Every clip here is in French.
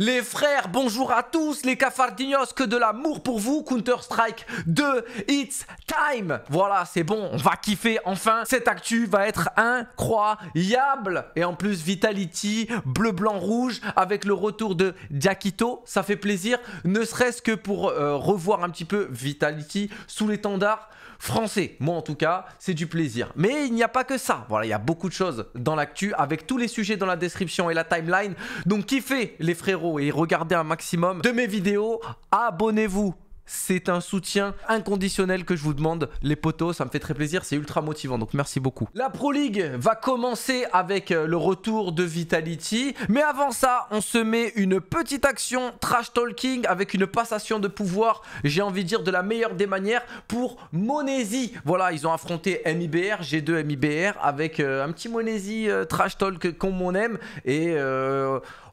Les frères, bonjour à tous, les cafardinos, que de l'amour pour vous, Counter-Strike 2, it's time Voilà, c'est bon, on va kiffer, enfin, cette actu va être incroyable Et en plus, Vitality, bleu, blanc, rouge, avec le retour de Diakito, ça fait plaisir, ne serait-ce que pour euh, revoir un petit peu Vitality sous l'étendard français. Moi en tout cas, c'est du plaisir. Mais il n'y a pas que ça. Voilà, il y a beaucoup de choses dans l'actu avec tous les sujets dans la description et la timeline. Donc kiffez les frérots et regardez un maximum de mes vidéos. Abonnez-vous c'est un soutien inconditionnel que je vous demande, les potos. Ça me fait très plaisir, c'est ultra motivant, donc merci beaucoup. La Pro League va commencer avec euh, le retour de Vitality. Mais avant ça, on se met une petite action trash talking avec une passation de pouvoir, j'ai envie de dire de la meilleure des manières, pour Monésie. Voilà, ils ont affronté MIBR, G2 MIBR, avec euh, un petit Monésie euh, trash talk comme on aime. Et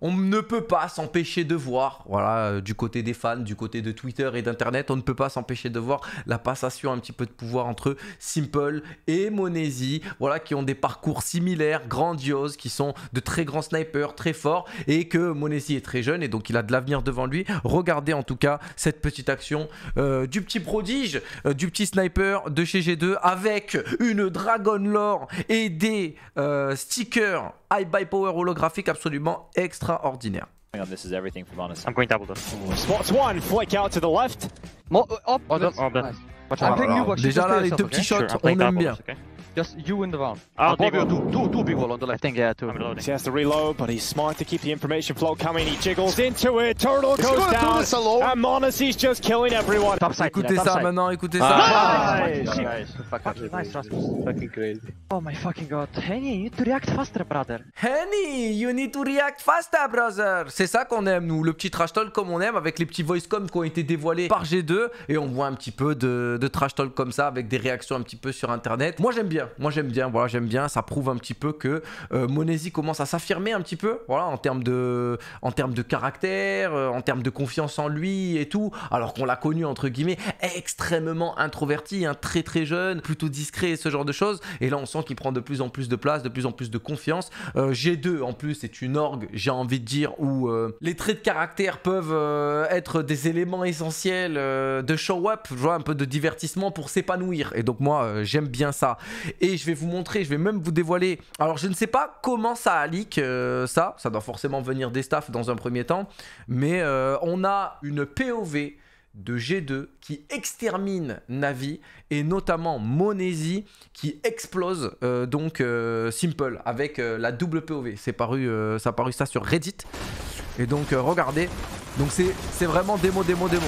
on ne peut pas s'empêcher de voir, voilà, euh, du côté des fans, du côté de Twitter et d'Internet, on ne peut pas s'empêcher de voir la passation un petit peu de pouvoir entre Simple et Monesi, voilà, qui ont des parcours similaires, grandioses, qui sont de très grands snipers, très forts, et que Monesi est très jeune et donc il a de l'avenir devant lui. Regardez en tout cas cette petite action euh, du petit prodige, euh, du petit sniper de chez G2 avec une Dragon Lore et des stickers High by Power holographique absolument extra ordinaire I'm going double Spots one, flick out to the left. oh, Déjà là, les deux petits shots, on aime bien. Just you in the round. Oh, Above you, two, two, two people on the left. I think, yeah, two. He has to reload, but he's smart to keep the information flow coming. He jiggles into it. Turtle goes down. And he's just killing everyone. Top side, écoutez ça maintenant, écoutez ça. Ah, nice! Nice, nice Fucking crazy. Oh my fucking god. Henny, you need to react faster, brother. Henny, you need to react faster, brother. C'est ça qu'on aime, nous. Le petit trash talk comme on aime, avec les petits voice com qui ont été dévoilés par G2. Et on voit un petit peu de, de trash talk comme ça, avec des réactions un petit peu sur internet. Moi, j'aime bien. Moi, j'aime bien. Voilà, j'aime bien. Ça prouve un petit peu que euh, Monesi commence à s'affirmer un petit peu. Voilà, en termes de, en termes de caractère, euh, en termes de confiance en lui et tout. Alors qu'on l'a connu entre guillemets extrêmement introverti, un hein, très très jeune, plutôt discret, ce genre de choses. Et là, on sent qu'il prend de plus en plus de place, de plus en plus de confiance. Euh, G2 en plus c'est une orgue, j'ai envie de dire, où les traits de caractère peuvent être des éléments essentiels de show-up, un peu de divertissement pour s'épanouir. Et donc moi, j'aime bien ça. Et je vais vous montrer, je vais même vous dévoiler. Alors, je ne sais pas comment ça a leak, euh, ça. Ça doit forcément venir des staffs dans un premier temps. Mais euh, on a une POV de G2 qui extermine Navi et notamment Monesi qui explose euh, donc Simple avec la double POV. C'est paru, ça paru ça sur Reddit. Et donc regardez, donc c'est vraiment démo, démo, démo.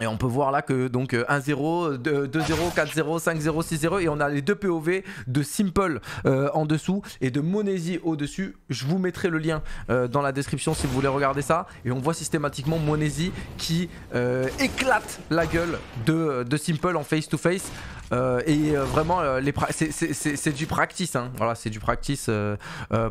Et on peut voir là que donc 1-0, 2-0, 4-0, 5-0, 6-0 et on a les deux POV de Simple euh, en dessous et de Monesi au-dessus. Je vous mettrai le lien euh, dans la description si vous voulez regarder ça. Et on voit systématiquement Monesi qui euh, éclate la gueule de, de Simple en face-to-face. et vraiment, c'est du practice. Hein. Voilà, c'est du practice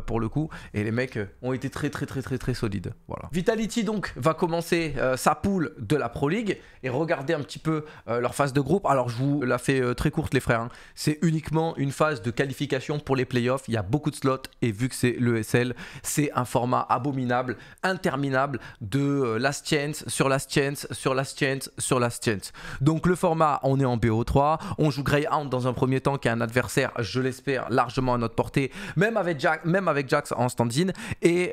pour le coup. Et les mecs ont été très, très, très, très, très solides. Voilà. Vitality donc va commencer sa poule de la Pro League et regardez un petit peu euh, leur phase de groupe. Alors je vous la fais euh, très courte les frères, hein. c'est uniquement une phase de qualification pour les playoffs, il y a beaucoup de slots et vu que c'est l'ESL, c'est un format abominable, interminable de euh, last chance sur last chance sur last chance sur last chance. Donc le format, on est en BO3, on joue Greyhound dans un premier temps qui est un adversaire, je l'espère, largement à notre portée, même avec même avec Jax en stand-in et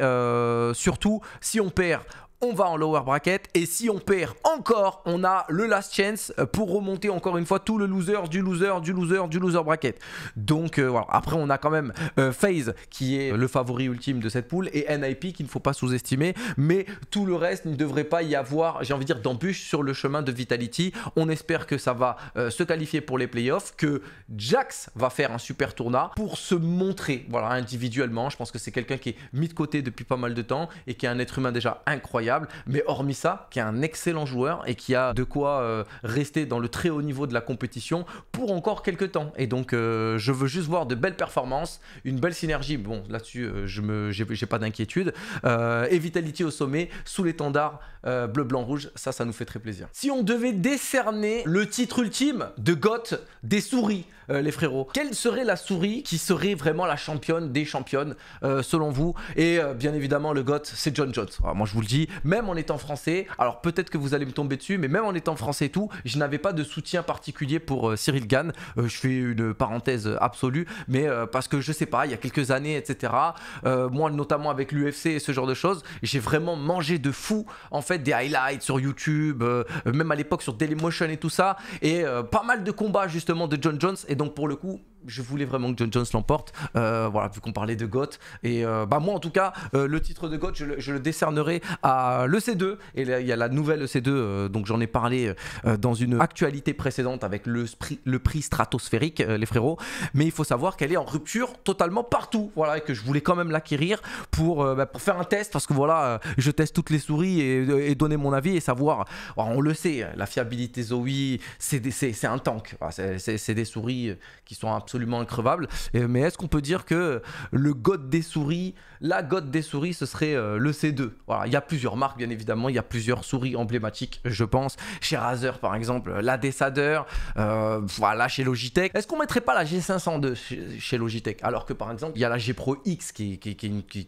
surtout si on perd, on va en lower bracket. Et si on perd encore, on a le last chance euh, pour remonter encore une fois tout le loser du loser du loser du loser bracket. Donc euh, voilà, après on a quand même euh, FaZe qui est le favori ultime de cette poule et NIP qu'il ne faut pas sous-estimer. Mais tout le reste ne devrait pas y avoir, j'ai envie de dire, d'embûche sur le chemin de Vitality. On espère que ça va se qualifier pour les playoffs, que Jax va faire un super tournoi pour se montrer voilà, individuellement. Je pense que c'est quelqu'un qui est mis de côté depuis pas mal de temps et qui est un être humain déjà incroyable mais hormis ça, qui est un excellent joueur et qui a de quoi euh, rester dans le très haut niveau de la compétition pour encore quelques temps. Et donc, euh, je veux juste voir de belles performances, une belle synergie. Bon, là-dessus, euh, je me, j'ai pas d'inquiétude. et Vitality au sommet, sous l'étendard bleu, blanc, rouge, ça, ça nous fait très plaisir. Si on devait décerner le titre ultime de GOT des souris, euh, les frérots. Quelle serait la souris qui serait vraiment la championne des championnes euh, selon vous Et euh, bien évidemment, le goth c'est John Jones. Ah, moi, je vous le dis, même en étant français, alors peut-être que vous allez me tomber dessus, mais même en étant français et tout, je n'avais pas de soutien particulier pour Cyril Gann. je fais une parenthèse absolue, mais parce que je sais pas, il y a quelques années, etc., moi, notamment avec l'UFC et ce genre de choses, j'ai vraiment mangé de fou, en fait, des highlights sur YouTube, même à l'époque sur Dailymotion et tout ça, et pas mal de combats justement de John Jones. Et donc pour le coup, je voulais vraiment que John Jones l'emporte. Euh, voilà, vu qu'on parlait de Goth. Et euh, bah moi, en tout cas, euh, le titre de Goth, je le, décernerai à l'EC2. Et il y a la nouvelle EC2, donc j'en ai parlé dans une actualité précédente avec le, le prix stratosphérique, les frérots. Mais il faut savoir qu'elle est en rupture totalement partout. Voilà, et que je voulais quand même l'acquérir pour, bah, pour faire un test. Parce que voilà, je teste toutes les souris et, donner mon avis et savoir. on le sait, la fiabilité Zoe, c'est un tank. c'est des souris qui sont absolument absolument increvable. mais est-ce qu'on peut dire que le god des souris, la god des souris, ce serait euh, le C2 Voilà, il y a plusieurs marques, bien évidemment, il y a plusieurs souris emblématiques, je pense. Chez Razer, par exemple, la Dessader, euh, voilà, chez Logitech. Est-ce qu'on mettrait pas la G502 chez, Logitech Alors que, par exemple, il y a la G Pro X qui, est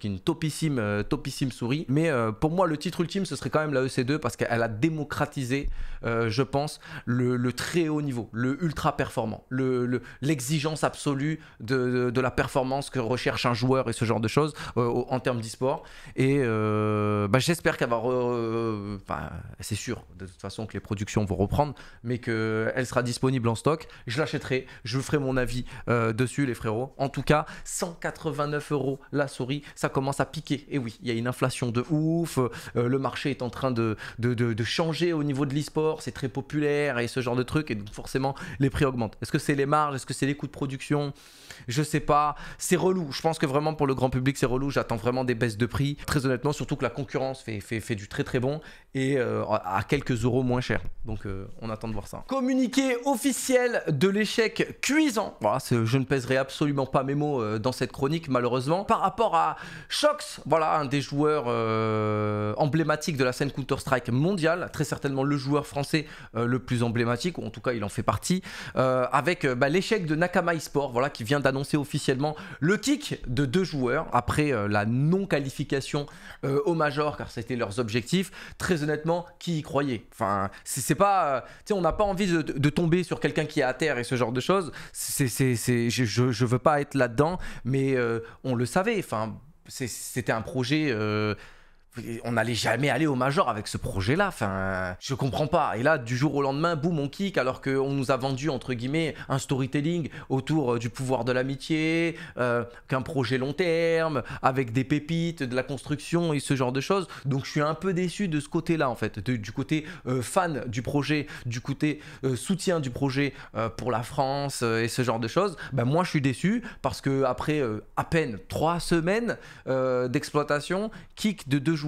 une topissime, euh, topissime souris. Mais pour moi, le titre ultime, ce serait quand même la EC2 parce qu'elle a démocratisé, je pense, le, très haut niveau, le ultra performant, l'exigence. Le, absolue de, la performance que recherche un joueur et ce genre de choses euh, en termes d'e-sport. Et euh, bah, j'espère qu'elle va. c'est sûr, de toute façon, que les productions vont reprendre, mais qu'elle sera disponible en stock. Je l'achèterai, je ferai mon avis euh, dessus, les frérots. En tout cas, 189 euros la souris, ça commence à piquer. Et oui, il y a une inflation de ouf, le marché est en train de, de, changer au niveau de l'e-sport, c'est très populaire et ce genre de truc, et donc forcément, les prix augmentent. Est-ce que c'est les marges Est-ce que c'est les coûts de production, je sais pas, c'est relou. Je pense que vraiment pour le grand public c'est relou, j'attends vraiment des baisses de prix, très honnêtement, surtout que la concurrence fait, fait, du très très bon et euh, à quelques euros moins cher. Donc euh, on attend de voir ça. Communiqué officiel de l'échec cuisant. Voilà, euh, je ne pèserai absolument pas mes mots dans cette chronique malheureusement. Par rapport à Shox, voilà, un des joueurs emblématiques de la scène Counter-Strike mondiale, très certainement le joueur français le plus emblématique, ou en tout cas il en fait partie, avec bah, l'échec de Nakama Sport, voilà, qui vient d'annoncer officiellement le kick de deux joueurs après euh, la non-qualification euh, au Major, car c'était leurs objectifs. Très honnêtement, qui y croyait Enfin, c'est pas. Euh, on n'a pas envie de, tomber sur quelqu'un qui est à terre et ce genre de choses. C'est, je, je veux pas être là-dedans, mais on le savait. Enfin, c'était un projet on n'allait jamais aller au major avec ce projet-là. Enfin, je comprends pas. Et là, du jour au lendemain, boum, on kick alors qu'on nous a vendu, entre guillemets, un storytelling autour euh, du pouvoir de l'amitié, euh, qu'un projet long terme, avec des pépites, de la construction et ce genre de choses. Donc, je suis un peu déçu de ce côté-là, en fait, du côté euh, fan du projet, du côté soutien du projet pour la France et ce genre de choses. Ben, moi, je suis déçu parce que après à peine trois semaines d'exploitation, kick de deux jours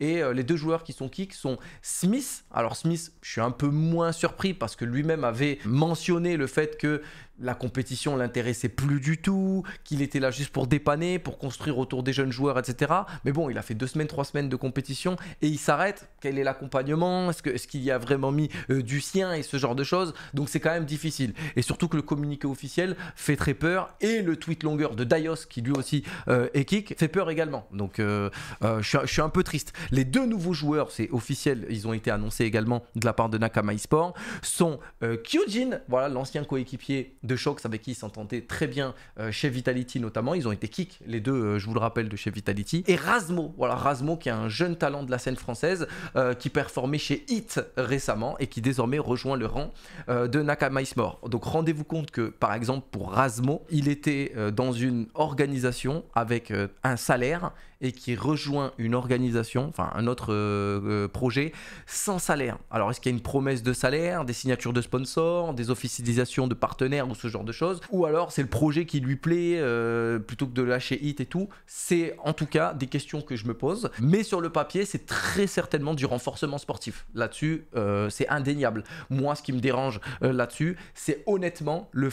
et euh, les deux joueurs qui sont kicks sont Smith. Alors Smith, je suis un peu moins surpris parce que lui-même avait mentionné le fait que la compétition l'intéressait plus du tout, qu'il était là juste pour dépanner, pour construire autour des jeunes joueurs, etc. Mais bon, il a fait deux semaines, trois semaines de compétition et il s'arrête. Quel est l'accompagnement Est-ce qu'il y a vraiment mis euh, du sien et ce genre de choses Donc c'est quand même difficile. Et surtout que le communiqué officiel fait très peur et le tweet longueur de Daios, qui lui aussi euh, est kick, fait peur également. Donc euh, je, suis, un peu triste. Les deux nouveaux joueurs, c'est officiel, ils ont été annoncés également de la part de Nakama Esports sont Kyujin voilà l'ancien coéquipier de Shox avec qui ils s'entendaient très bien euh, chez Vitality notamment. Ils ont été kick, les deux, euh, je vous le rappelle, de chez Vitality. Et Razmo, voilà, Razmo qui est un jeune talent de la scène française euh, qui performait chez Hit récemment et qui désormais rejoint le rang de Nakamaismore. Donc rendez-vous compte que, par exemple, pour Razmo, il était dans une organisation avec un salaire et qui rejoint une organisation, enfin un autre euh, euh, projet, sans salaire. Alors est-ce qu'il y a une promesse de salaire, des signatures de sponsors, des officialisations de partenaires ou ce genre de choses Ou alors c'est le projet qui lui plaît euh, plutôt que de lâcher hit et tout C'est en tout cas des questions que je me pose. Mais sur le papier, c'est très certainement du renforcement sportif. Là-dessus, c'est indéniable. Moi, ce qui me dérange là-dessus, c'est honnêtement le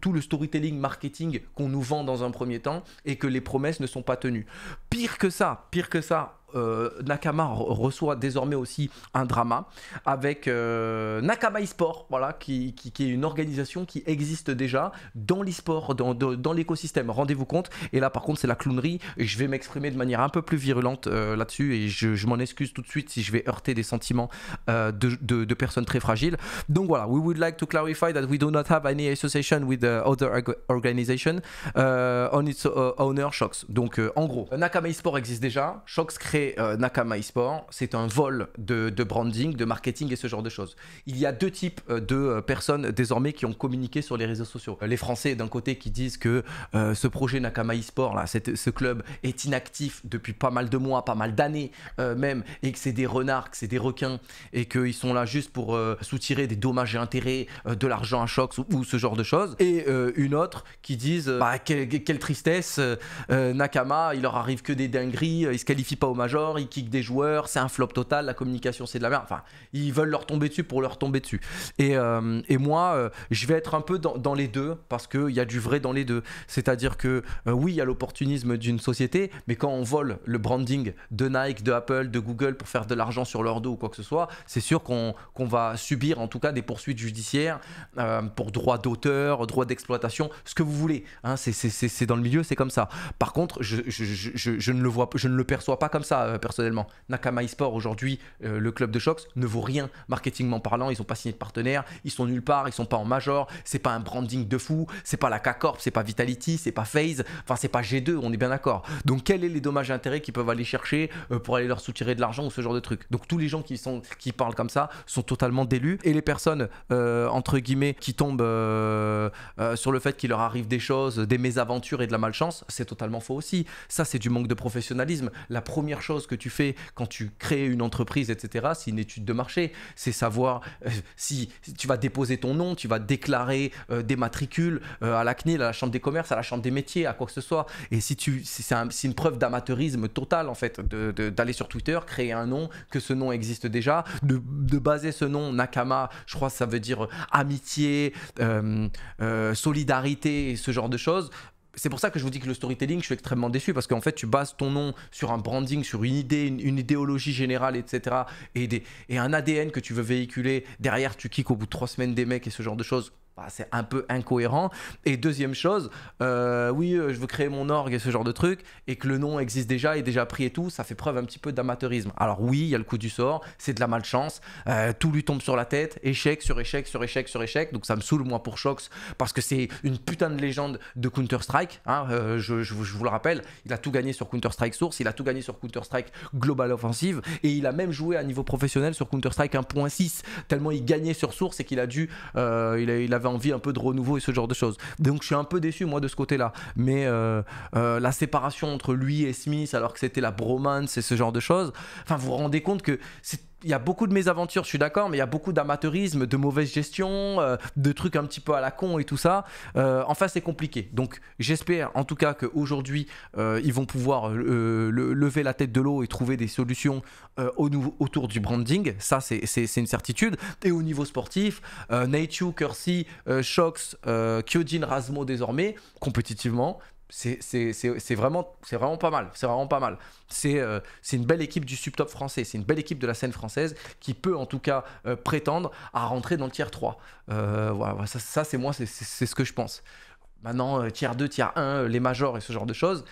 tout, le storytelling marketing qu'on nous vend dans un premier temps et que les promesses ne sont pas tenues. Pire que ça, pire que ça, euh, Nakama reçoit désormais aussi un drama avec euh, Nakama eSport, voilà, qui, est une organisation qui existe déjà dans l'eSport, dans, l'écosystème. Rendez-vous compte. Et là, par contre, c'est la clownerie. je vais m'exprimer de manière un peu plus virulente euh, là-dessus. Et je, m'en excuse tout de suite si je vais heurter des sentiments de, personnes très fragiles. Donc voilà, we would like to clarify that we do not have any association with the uh, other organization uh, on its uh, owner Shocks. Donc en gros, Nakama eSport existe déjà. Shocks crée crée euh, Nakama eSport, c'est un vol de, branding, de marketing et ce genre de choses. Il y a deux types euh, de euh, personnes désormais qui ont communiqué sur les réseaux sociaux. Les Français d'un côté qui disent que ce projet Nakama eSport, là, ce club est inactif depuis pas mal de mois, pas mal d'années même, et que c'est des renards, que c'est des requins, et qu'ils sont là juste pour soutirer des dommages et intérêts, de l'argent à chocs ou, ce genre de choses. Et une autre qui disent bah, quelle, tristesse, Nakama, il leur arrive que des dingueries, ne se qualifient pas au match genre, ils kickent des joueurs, c'est un flop total, la communication c'est de la merde. Enfin, ils veulent leur tomber dessus pour leur tomber dessus. Et, euh, moi, euh, je vais être un peu dans, les deux parce qu'il y a du vrai dans les deux. C'est-à-dire que euh, oui, il y a l'opportunisme d'une société, mais quand on vole le branding de Nike, de Apple, de Google pour faire de l'argent sur leur dos ou quoi que ce soit, c'est sûr qu'on va subir en tout cas des poursuites judiciaires pour droit d'auteur, droit d'exploitation, ce que vous voulez. Hein. c'est dans le milieu, c'est comme ça. Par contre, je, je ne le vois, je ne le perçois pas comme ça. Euh, personnellement. Nakama eSport aujourd'hui, euh, le club de Shox ne vaut rien marketingment parlant. Ils n'ont pas signé de partenaire, ils sont nulle part, ils sont pas en major. C'est pas un branding de fou, c'est pas la K Corp, c'est pas Vitality, c'est pas Phase, enfin c'est pas G2, on est bien d'accord. Donc quels est les dommages et intérêts qu'ils peuvent aller chercher euh, pour aller leur soutirer de l'argent ou ce genre de truc. Donc tous les gens qui sont qui parlent comme ça sont totalement délus et les personnes entre guillemets qui tombent sur le fait qu'il leur arrive des choses, des mésaventures et de la malchance, c'est totalement faux aussi. Ça c'est du manque de professionnalisme. La première que tu fais quand tu crées une entreprise, etc. C'est une étude de marché. C'est savoir euh, si, tu vas déposer ton nom, tu vas déclarer euh, des matricules euh, à la CNIL, à la Chambre des commerces, à la Chambre des métiers, à quoi que ce soit. Et si tu, c'est une preuve d'amateurisme total en fait, d'aller sur Twitter, créer un nom, que ce nom existe déjà, de, de baser ce nom Nakama, je crois ça veut dire amitié, solidarité, et ce genre de choses c'est pour ça que je vous dis que le storytelling, je suis extrêmement déçu parce qu'en fait, tu bases ton nom sur un branding, sur une idée, une, idéologie générale, etc. Et, et un ADN que tu veux véhiculer. Derrière, tu kicks au bout de trois semaines des mecs et ce genre de choses. Bah, c'est un peu incohérent. Et deuxième chose, euh, oui, euh, je veux créer mon orgue et ce genre de truc, et que le nom existe déjà, est déjà pris et tout, ça fait preuve un petit peu d'amateurisme. Alors oui, il y a le coup du sort, c'est de la malchance, euh, tout lui tombe sur la tête, échec sur échec sur échec sur échec, donc ça me saoule moi pour Shox, parce que c'est une putain de légende de Counter-Strike, hein, je, vous le rappelle, il a tout gagné sur Counter-Strike Source, il a tout gagné sur Counter-Strike Global Offensive, et il a même joué à niveau professionnel sur Counter-Strike 1.6, tellement il gagnait sur Source et qu'il a dû, il, il avait envie un peu de renouveau et ce genre de choses. Donc je suis un peu déçu moi de ce côté-là. Mais euh, euh, la séparation entre lui et Smith alors que c'était la bromance et ce genre de choses, enfin vous vous rendez compte que c'est il y a beaucoup de mésaventures, je suis d'accord, mais il y a beaucoup d'amateurisme, de mauvaise gestion, euh, de trucs un petit peu à la con et tout ça. Euh, enfin, c'est compliqué. Donc, j'espère en tout cas qu'aujourd'hui, euh, ils vont pouvoir lever la tête de l'eau et trouver des solutions autour du branding. Ça, c'est une certitude. Et au niveau sportif, Naichu, Cursey, Shox, Kyojin, Rasmo désormais, compétitivement, c'est vraiment, vraiment pas mal. C'est vraiment pas mal. Euh, c'est une belle équipe du subtop français. C'est une belle équipe de la scène française qui peut en tout cas euh, prétendre à rentrer dans le tiers 3. Euh, voilà, ça, c'est moi, c'est ce que je pense. Maintenant, tiers 2, tiers 1, les majors et ce genre de choses,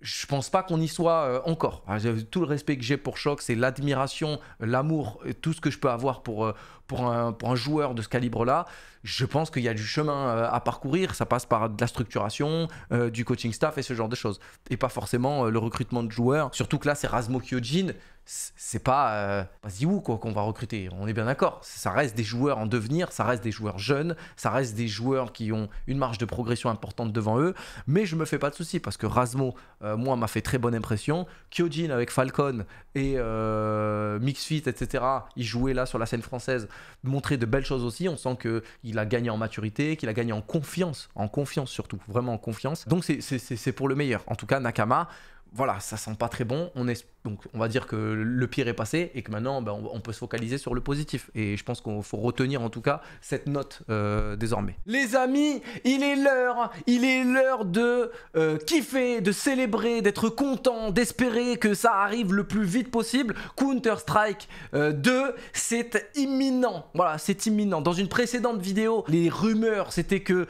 je pense pas qu'on y soit euh, encore. tout le respect que j'ai pour Choc, c'est l'admiration, l'amour, tout ce que je peux avoir pour, euh, pour, un, pour un joueur de ce calibre-là. Je pense qu'il y a du chemin euh, à parcourir. Ça passe par de la structuration, du coaching staff et ce genre de choses. Et pas forcément le recrutement de joueurs. Surtout que là, c'est Razmo Kyojin c'est pas, euh, pas où quoi qu'on va recruter. On est bien d'accord. Ça reste des joueurs en devenir, ça reste des joueurs jeunes, ça reste des joueurs qui ont une marge de progression importante devant eux. Mais je me fais pas de soucis parce que Rasmo, euh, moi, m'a fait très bonne impression. Kyojin avec Falcon et euh, Mixfit, etc. Il jouait là sur la scène française, montrait de belles choses aussi. On sent que il a gagné en maturité, qu'il a gagné en confiance, en confiance surtout, vraiment en confiance. Donc c'est pour le meilleur. En tout cas, Nakama voilà, ça sent pas très bon. On est, donc on va dire que le pire est passé et que maintenant ben, on, peut se focaliser sur le positif. Et je pense qu'il faut retenir en tout cas cette note euh, désormais. Les amis, il est l'heure, il est l'heure de euh, kiffer, de célébrer, d'être content, d'espérer que ça arrive le plus vite possible. Counter Strike 2, euh, c'est imminent. Voilà, c'est imminent. Dans une précédente vidéo, les rumeurs c'était que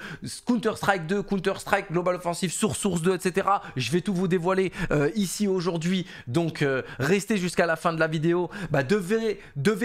Counter Strike 2, Counter Strike Global Offensive, Source Source 2, etc. Je vais tout vous dévoiler euh, ici aujourd'hui, donc rester euh, restez jusqu'à la fin de la vidéo, bah, devait,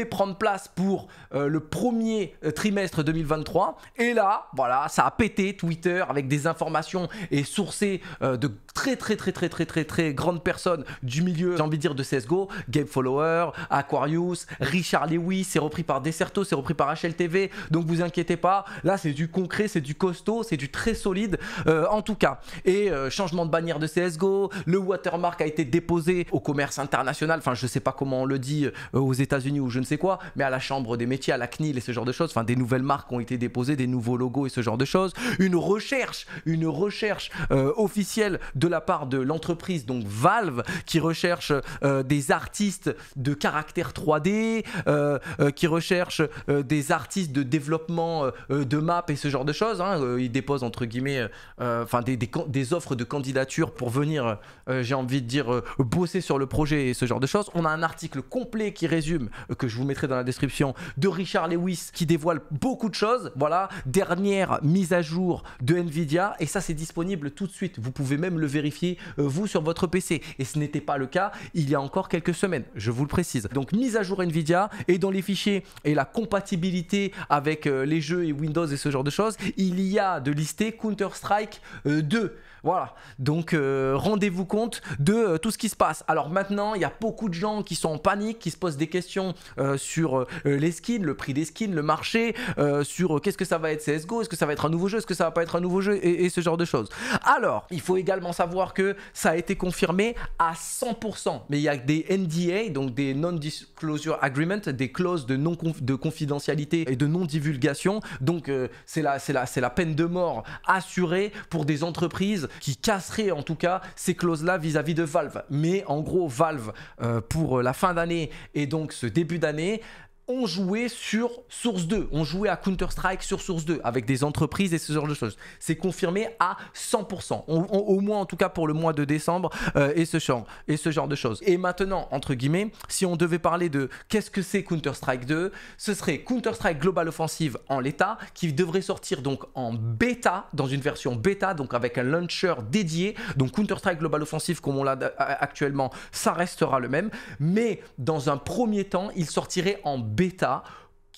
prendre place pour euh, le premier trimestre 2023. Et là, voilà, ça a pété Twitter avec des informations et sourcées de très très très très très très très personne personne du milieu, j'ai envie de dire de CSGO, Game Follower, Aquarius, Richard Lewis, c'est repris par Deserto, c'est repris par HLTV, donc vous inquiétez pas, là c'est du concret, c'est du costaud, c'est du très solide euh, en tout cas. Et euh, changement de bannière de CSGO, le watermark a été déposé au commerce international, enfin je sais pas comment on le dit euh, aux États-Unis ou je ne sais quoi, mais à la Chambre des métiers, à la CNIL et ce genre de choses, enfin des nouvelles marques ont été déposées, des nouveaux logos et ce genre de choses, une recherche, une recherche officielle de la part de l'entreprise, donc Valve, qui recherche euh, des artistes de caractère 3D, euh, euh, qui recherche des artistes de développement de maps et ce genre de choses. Hein. Ils déposent entre guillemets enfin des, des, offres de candidature pour venir, j'ai envie de dire, bosser sur le projet et ce genre de choses. On a un article complet qui résume, que je vous mettrai dans la description, de Richard Lewis qui dévoile beaucoup de choses. Voilà, dernière mise à jour de Nvidia et ça c'est disponible tout de suite. Vous pouvez même le euh, vous sur votre PC. Et ce n'était pas le cas il y a encore quelques semaines, je vous le précise. Donc mise à jour Nvidia et dans les fichiers et la compatibilité avec euh, les jeux et Windows et ce genre de choses, il y a de lister Counter-Strike 2. Euh, voilà, donc euh, rendez-vous compte de euh, tout ce qui se passe. Alors maintenant, il y a beaucoup de gens qui sont en panique, qui se posent des questions euh, sur les skins, le prix des skins, le marché, sur qu'est-ce que ça va être CSGO, est-ce que ça va être un nouveau jeu, est-ce que ça va pas être un nouveau jeu, et, ce genre de choses. Alors, il faut également savoir que ça a été confirmé à 100%, mais il y a des NDA, donc des Non-Disclosure Agreement, des clauses de, non de confidentialité et de non-divulgation, donc c'est la, la, la peine de mort assurée pour des entreprises qui casserait en tout cas ces clauses-là vis-à-vis de Valve. Mais en gros, Valve, euh, pour la fin d'année et donc ce début d'année, on jouait sur Source 2, on jouait à Counter-Strike sur Source 2 avec des entreprises et ce genre de choses. C'est confirmé à 100%, au moins en tout cas pour le mois de décembre euh, et, ce genre, et ce genre de choses. Et maintenant, entre guillemets, si on devait parler de qu'est-ce que c'est Counter-Strike 2, ce serait Counter-Strike Global Offensive en l'état qui devrait sortir donc en bêta, dans une version bêta, donc avec un launcher dédié. Donc Counter-Strike Global Offensive comme on l'a actuellement, ça restera le même, mais dans un premier temps, il sortirait en bêta bêta.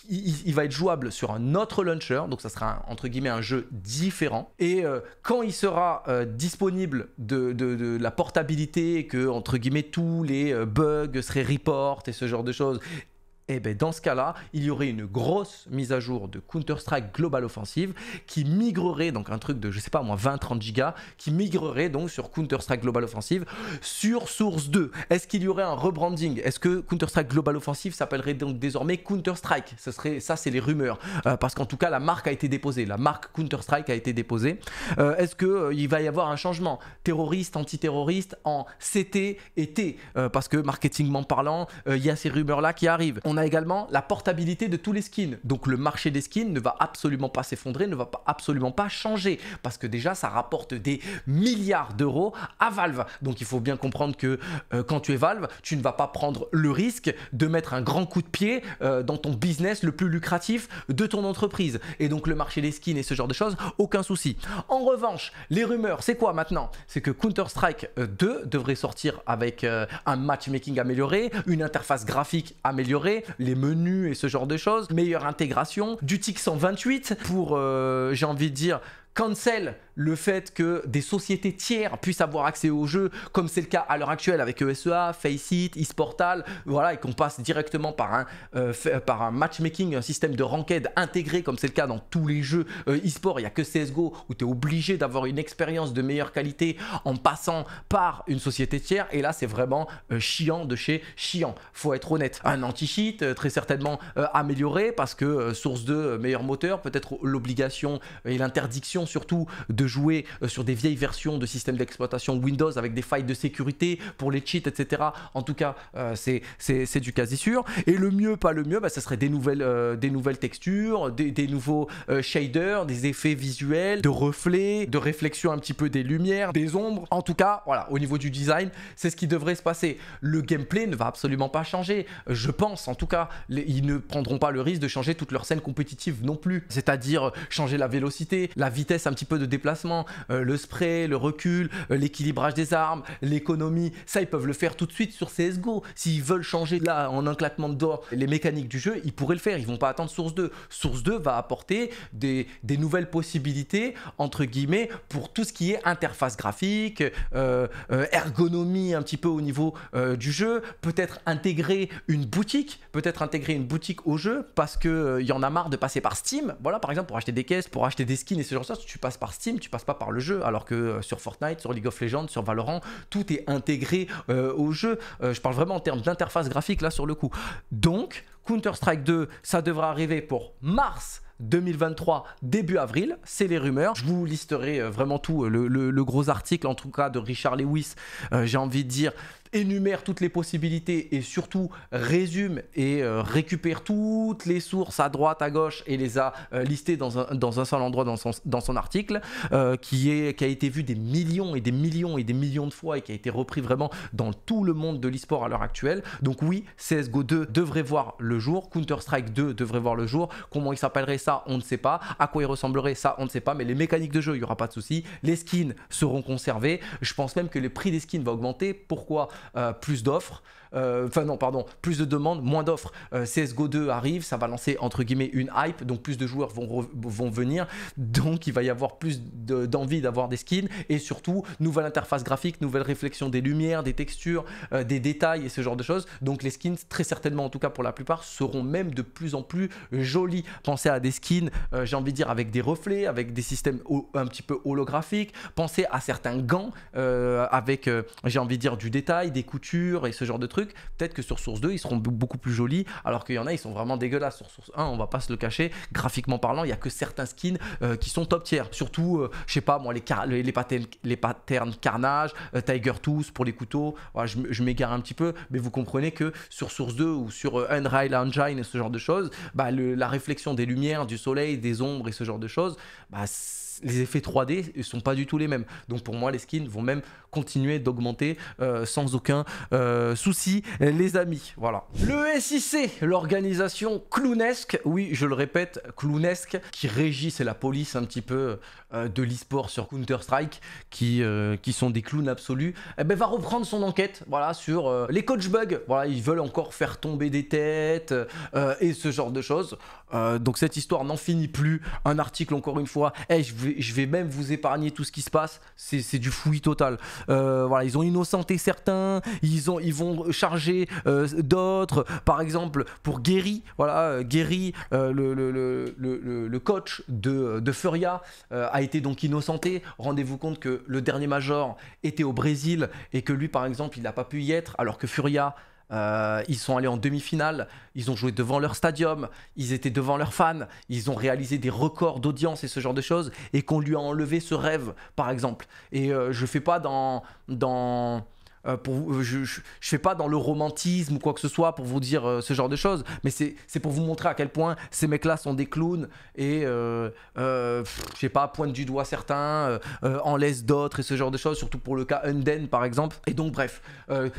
Il, va être jouable sur un autre launcher, donc ça sera entre guillemets un jeu différent. Et euh, quand il sera euh, disponible de, la portabilité, que entre guillemets tous les euh, bugs seraient report et ce genre de choses, eh bien, dans ce cas-là, il y aurait une grosse mise à jour de Counter-Strike Global Offensive qui migrerait, donc un truc de, je sais pas moins 20-30 gigas, qui migrerait donc sur Counter-Strike Global Offensive sur Source 2. Est-ce qu'il y aurait un rebranding Est-ce que Counter-Strike Global Offensive s'appellerait donc désormais Counter-Strike Ce serait, Ça, c'est les rumeurs. Euh, parce qu'en tout cas, la marque a été déposée. La marque Counter-Strike a été déposée. Euh, est-ce qu'il euh, va y avoir un changement Terroriste, antiterroriste en CT et T Parce que marketingment parlant, il y a ces rumeurs-là qui arrivent on a également la portabilité de tous les skins. Donc le marché des skins ne va absolument pas s'effondrer, ne va absolument pas changer parce que déjà ça rapporte des milliards d'euros à Valve. Donc il faut bien comprendre que euh, quand tu es Valve, tu ne vas pas prendre le risque de mettre un grand coup de pied euh, dans ton business le plus lucratif de ton entreprise. Et donc le marché des skins et ce genre de choses, aucun souci. En revanche, les rumeurs, c'est quoi maintenant C'est que Counter-Strike 2 euh, devrait sortir avec un matchmaking amélioré, une interface graphique améliorée, les menus et ce genre de choses, meilleure intégration, du TIC 128 pour, euh, j'ai envie de dire, cancel le fait que des sociétés tiers puissent avoir accès au jeux, comme c'est le cas à l'heure actuelle avec ESEA, Faceit, eSportal, voilà, et qu'on passe directement par un, euh, par un matchmaking, un système de ranked intégré, comme c'est le cas dans tous les jeux euh, eSport. il n'y a que CSGO où tu es obligé d'avoir une expérience de meilleure qualité en passant par une société tiers. Et là, c'est vraiment euh, chiant de chez chiant. Faut être honnête. Un anti-cheat, très certainement amélioré, parce que source de meilleur moteur, peut-être l'obligation et l'interdiction surtout de jouer euh, sur des vieilles versions de systèmes d'exploitation Windows avec des failles de sécurité pour les cheats, etc. En tout cas, euh, c'est du quasi sûr. Et le mieux, pas le mieux, bah, ce serait des nouvelles, euh, des nouvelles textures, des, nouveaux shaders, des effets visuels, de reflets, de réflexion un petit peu des lumières, des ombres. En tout cas, voilà, au niveau du design, c'est ce qui devrait se passer. Le gameplay ne va absolument pas changer. Je pense, en tout cas, ils ne prendront pas le risque de changer toute leur scène compétitive non plus. C'est-à-dire changer la vélocité, la vitesse un petit peu de déplacement, euh, le spray, le recul, euh, l'équilibrage des armes, l'économie, ça ils peuvent le faire tout de suite sur CSGO. S'ils veulent changer là en un claquement de doigts les mécaniques du jeu, ils pourraient le faire, ils vont pas attendre Source 2. Source 2 va apporter des, nouvelles possibilités entre guillemets pour tout ce qui est interface graphique, euh, ergonomie un petit peu au niveau du jeu, peut-être intégrer une boutique, peut-être intégrer une boutique au jeu parce que il y en a marre de passer par Steam, voilà par exemple pour acheter des caisses, pour acheter des skins et ce genre de choses tu passes par Steam, tu passes pas par le jeu. Alors que euh, sur Fortnite, sur League of Legends, sur Valorant, tout est intégré euh, au jeu. Euh, je parle vraiment en termes d'interface graphique là sur le coup. Donc, Counter-Strike 2, ça devra arriver pour mars 2023, début avril, c'est les rumeurs. Je vous listerai vraiment tout, le, gros article en tout cas de Richard Lewis, j'ai envie de dire, énumère toutes les possibilités et surtout résume et euh, récupère toutes les sources à droite, à gauche et les a euh, listées dans un, seul endroit dans son, dans son article, euh, qui, est, qui a été vu des millions et des millions et des millions de fois et qui a été repris vraiment dans tout le monde de l'e-sport à l'heure actuelle. Donc oui, CSGO 2 devrait voir le jour, Counter-Strike 2 devrait voir le jour, comment il s'appellerait ça, on ne sait pas, à quoi il ressemblerait ça, on ne sait pas, mais les mécaniques de jeu, il n'y aura pas de souci, les skins seront conservés, je pense même que le prix des skins va augmenter. Pourquoi euh, plus d'offres, euh, enfin non, pardon, plus de demandes, moins d'offres. Euh, CSGO 2 arrive, ça va lancer entre guillemets une hype, donc plus de joueurs vont, vont venir, donc il va y avoir plus d'envie d'avoir des skins et surtout nouvelle interface graphique, nouvelle réflexion des lumières, des textures, euh, des détails et ce genre de choses. Donc les skins, très certainement en tout cas pour la plupart, seront même de plus en plus jolis. Pensez à des skins, j'ai envie de dire avec des reflets, avec des systèmes un petit peu holographiques. Pensez à certains gants avec, j'ai envie de dire, du détail, des coutures et ce genre de trucs peut-être que sur Source 2, ils seront beaucoup plus jolis, alors qu'il y en a, ils sont vraiment dégueulasses. Sur Source 1, on va pas se le cacher, graphiquement parlant, il y a que certains skins euh, qui sont top tiers. Surtout, euh, je sais pas, moi, les, les, les, patterns, les patterns Carnage, euh, Tiger Tooth pour les couteaux, je, m'égare un petit peu, mais vous comprenez que sur Source 2 ou sur Unreal Engine et ce genre de choses, bah, la réflexion des lumières, du soleil, des ombres et ce genre de choses, bah, c'est les effets 3D ne sont pas du tout les mêmes. Donc pour moi, les skins vont même continuer d'augmenter euh, sans aucun euh, souci, les amis. Voilà. Le SIC, l'organisation clownesque, oui, je le répète, clownesque, qui régit, c'est la police un petit peu euh, de l'e-sport sur Counter-Strike, qui, qui sont des clowns absolus, eh ben, va reprendre son enquête voilà, sur les coach bugs. Voilà, ils veulent encore faire tomber des têtes et ce genre de choses. Euh, donc cette histoire n'en finit plus. Un article encore une fois. Hey, je, vais, même vous épargner tout ce qui se passe. C'est du fouillis total. Euh, voilà, ils ont innocenté certains. Ils, ont, ils vont charger euh, d'autres. Par exemple, pour Guéry, voilà, le, coach de, de Furia a été donc innocenté. Rendez-vous compte que le dernier major était au Brésil et que lui, par exemple, il n'a pas pu y être alors que Furia euh, ils sont allés en demi-finale, ils ont joué devant leur stadium, ils étaient devant leurs fans, ils ont réalisé des records d'audience et ce genre de choses, et qu'on lui a enlevé ce rêve, par exemple. Et je euh, je fais pas dans, dans euh, euh, je ne fais pas dans le romantisme ou quoi que ce soit pour vous dire euh, ce genre de choses, mais c'est pour vous montrer à quel point ces mecs-là sont des clowns et, euh, je sais pas, pointe du doigt certains, en laissent d'autres et ce genre de choses, surtout pour le cas Unden par exemple. Et donc, bref,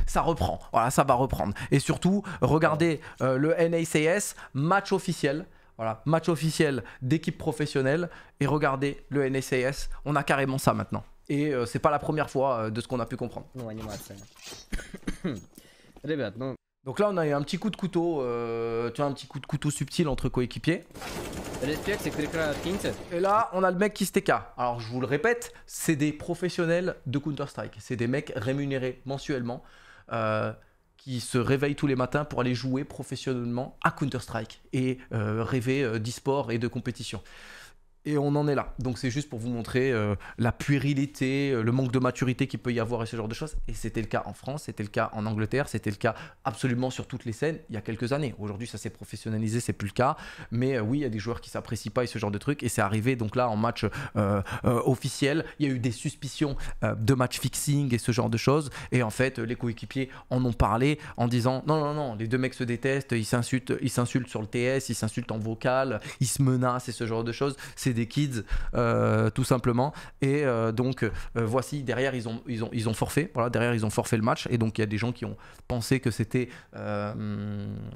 ça reprend. Voilà, ça va reprendre. Et surtout, regardez le NACS, match officiel. Voilà, match officiel d'équipe professionnelle. Et regardez le NACS, on a carrément ça maintenant. Et euh, c'est pas la première fois euh, de ce qu'on a pu comprendre. Bah, Donc là, on a eu un petit coup de couteau, euh, tu vois, un petit coup de couteau subtil entre coéquipiers. Et là, on a le mec qui se TK. Alors, je vous le répète, c'est des professionnels de Counter-Strike. C'est des mecs rémunérés mensuellement qui se réveillent tous les matins pour aller jouer professionnellement à Counter-Strike et rêver d'e-sport et de compétition et on en est là. Donc c'est juste pour vous montrer euh, la puérilité, euh, le manque de maturité qu'il peut y avoir et ce genre de choses. Et c'était le cas en France, c'était le cas en Angleterre, c'était le cas absolument sur toutes les scènes il y a quelques années. Aujourd'hui ça s'est professionnalisé, c'est plus le cas. Mais euh, oui, il y a des joueurs qui s'apprécient pas et ce genre de trucs. Et c'est arrivé donc là en match officiel, il y a eu des suspicions de match fixing et ce genre de choses. Et en fait les coéquipiers en ont parlé en disant non non non, les deux mecs se détestent, ils s'insultent, ils s'insultent sur le TS, ils s'insultent en vocal, ils se menacent et ce genre de choses. C'est des kids, euh, tout simplement. Et euh, donc, euh, voici, derrière, ils ont, ils, ont, ils ont forfait. Voilà, derrière, ils ont forfait le match. Et donc, il y a des gens qui ont pensé que c'était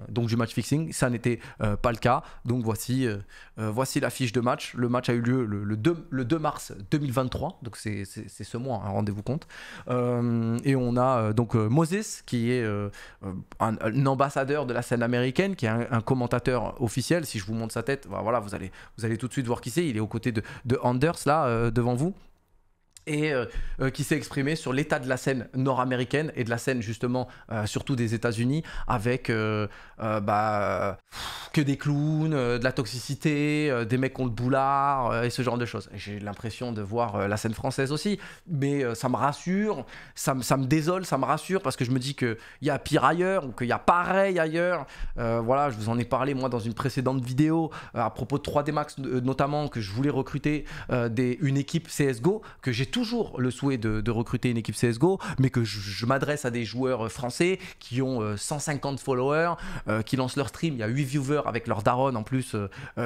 donc du match fixing. Ça n'était pas le cas. Donc, voici, voici la fiche de match. Le match a eu lieu le, le 2, mars 2023. Donc, c'est ce mois, un hein, rendez-vous compte. et on a donc Moses, qui est un, ambassadeur de la scène américaine, qui est un, un commentateur officiel. Si je vous montre sa tête, bah, voilà, vous allez, vous allez tout de suite voir qui c'est il est aux côtés de, Anders là euh, devant vous et euh, euh, qui s'est exprimé sur l'état de la scène nord-américaine et de la scène justement euh, surtout des États-Unis avec euh, bah, que des clowns, de la toxicité, des mecs le boulard et ce genre de choses. J'ai l'impression de voir la scène française aussi, mais ça me rassure, ça, ça, me désole, ça me rassure parce que je me dis qu'il y a pire ailleurs ou qu'il y a pareil ailleurs. voilà, je vous en ai parlé moi dans une précédente vidéo à propos de 3D Max notamment que je voulais recruter des, une équipe CSGO que j'ai toujours le souhait de, recruter une équipe CSGO, mais que je, m'adresse à des joueurs euh, français qui ont 150 euh, followers, euh, qui lancent leur stream, il y a 8 viewers avec leur daronne en plus,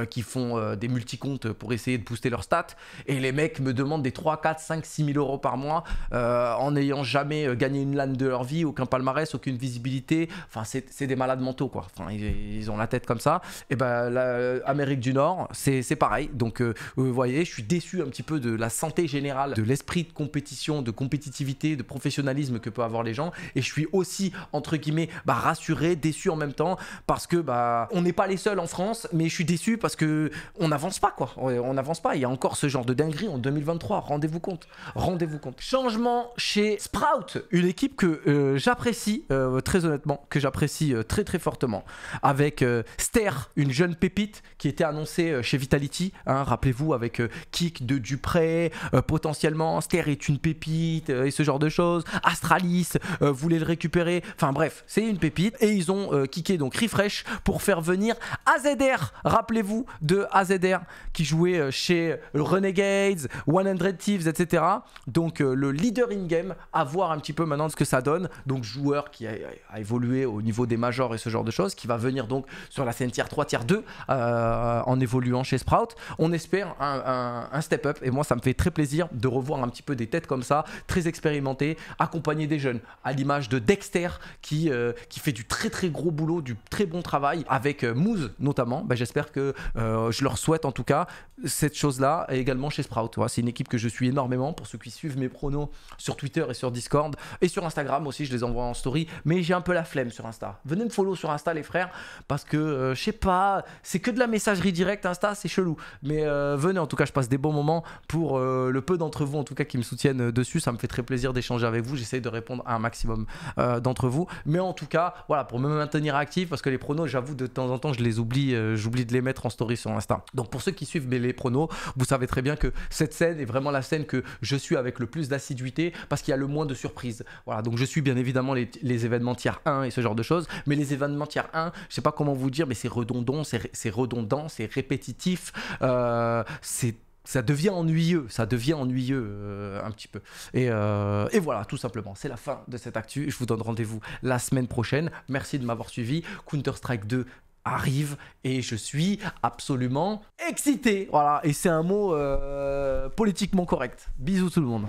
qui font des multi-comptes pour essayer de booster leurs stats, et les mecs me demandent des 3, 4, 5, 6 000 euros par mois en n'ayant jamais gagné une lane de leur vie, aucun palmarès, aucune visibilité, enfin c'est des malades mentaux quoi, enfin ils, ont la tête comme ça, et ben l'Amérique Amérique du Nord c'est pareil, donc vous voyez je suis déçu un petit peu de la santé générale de esprit de compétition, de compétitivité, de professionnalisme que peut avoir les gens. Et je suis aussi, entre guillemets, bah, rassuré, déçu en même temps, parce que bah, on n'est pas les seuls en France, mais je suis déçu parce que on n'avance pas, quoi. On n'avance pas. Il y a encore ce genre de dinguerie en 2023. Rendez-vous compte. Rendez-vous compte. Changement chez Sprout, une équipe que euh, j'apprécie, euh, très honnêtement, que j'apprécie euh, très très fortement. Avec Ster, une jeune pépite qui était annoncée chez Vitality, hein, rappelez-vous, avec Kick de Dupré, potentiellement Ster est une pépite euh, et ce genre de choses. Astralis euh, voulait le récupérer. Enfin bref, c'est une pépite. Et ils ont euh, kické donc Refresh pour faire venir AZR. Rappelez-vous de AZR qui jouait chez Renegades, 100 Thieves, etc. Donc le leader in-game, à voir un petit peu maintenant ce que ça donne. Donc joueur qui a, évolué au niveau des majors et ce genre de choses, qui va venir donc sur la scène tier 3, tier 2 en évoluant chez Sprout. On espère un step-up et moi ça me fait très plaisir de revoir un petit peu des têtes comme ça, très expérimentées, accompagner des jeunes, à l'image de Dexter qui, euh, qui fait du très très gros boulot, du très bon travail avec euh, Moose notamment. Bah, j'espère que euh, je leur souhaite en tout cas cette chose-là et également chez Sprout. C'est une équipe que je suis énormément pour ceux qui suivent mes pronos sur Twitter et sur Discord et sur Instagram aussi. Je les envoie en story, mais j'ai un peu la flemme sur Insta. Venez me follow sur Insta, les frères, parce que je sais pas, c'est que de la messagerie directe Insta, c'est chelou. Mais venez en tout cas, je passe des bons moments pour le peu d'entre vous en tout cas qui me soutiennent euh, dessus. Ça me fait très plaisir d'échanger avec vous. J'essaye de répondre à un maximum euh, d'entre vous. Mais en tout cas, voilà, pour me maintenir actif, parce que les pronos, j'avoue, de temps en temps, je les oublie. Euh, j'oublie de les mettre en story sur Insta. Donc pour ceux qui suivent mes, les pronos, vous savez très bien que cette scène est vraiment la scène que je suis avec le plus d'assiduité parce qu'il y a le moins de surprises. Voilà, donc je suis bien évidemment les, événements tiers 1 et ce genre de choses. Mais les événements tiers 1, je sais pas comment vous dire, mais c'est redondant, c'est redondant, c'est répétitif. c'est ça devient ennuyeux, ça devient ennuyeux euh, un petit peu. Et, euh, et voilà, tout simplement, c'est la fin de cette actu. Je vous donne rendez-vous la semaine prochaine. Merci de m'avoir suivi. Counter-Strike 2 arrive et je suis absolument excité. Voilà, et c'est un mot euh, politiquement correct. Bisous tout le monde.